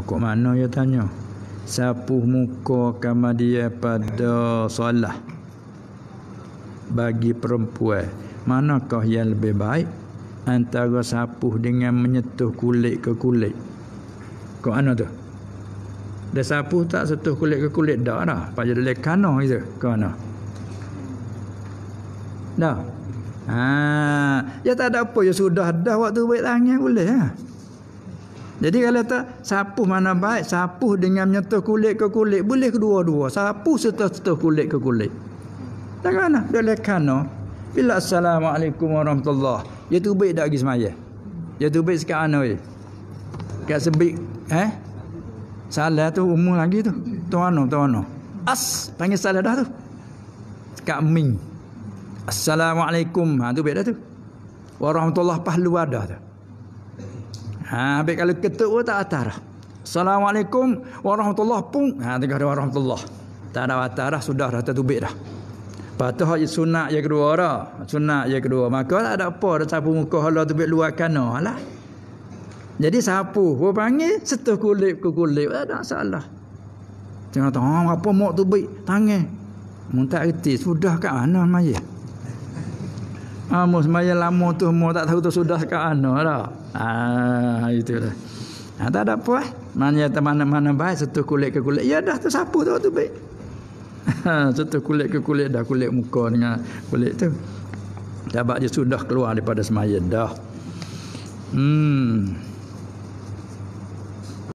hukum mana ya tanya sapuh muka kama dia pada solat bagi perempuan manakah yang lebih baik antara sapuh dengan menyentuh kulit ke kulit kau anu tu dia sapuh tak sentuh kulit ke kulit dah dah pada dia kanah gitu kau anu dah ha ya tak ada apa ya sudah dah waktu baik tangan boleh ha jadi kalau tak sapu mana baik, sapu dengan menyentuh kulit ke kulit, boleh kedua-dua. Sapu setuh-setuh kulit ke kulit. Tak kena, dia boleh kena. Bila Assalamualaikum warahmatullahi. Dia tu baik tak pergi semaya? Dia tu baik sekarang ni. Kat sebik, eh? Salah tu umur lagi tu. Tuan no, tuan no. As, panggil salah dah tu. Kat Ming. Assalamualaikum. Ha, tu baik dah tu. Warahmatullahi pahlu ada tu. Ha habis kalau ketuk pun tak atas Assalamualaikum warahmatullahi pun ha tengah ada warahmatullahi. Tak ada atas dah sudah dah tertubik dah. Patu hak sunat yang kedua dah. Sunat yang kedua. Maka tak ada apa dah sapu muka hala tubik luar kana oh, lah. Jadi sapu pun panggil setuh kulit ke kulit tak ada salah. Jangan tahu oh, apa mak tubik tangan. Muntah reti sudah kat mana mayat. Amo ah, semaya lama tu mu tak tahu tu sudah ke anu dah. Ah itu dah. Ha, tak ada apa eh. Mana mana-mana baik satu kulit ke kulit. Ya dah tu siapa tu tu baik. Ah, satu kulit ke kulit dah kulit muka dengan ah, kulit tu. Dapat dia sudah keluar daripada semaya dah. Hmm.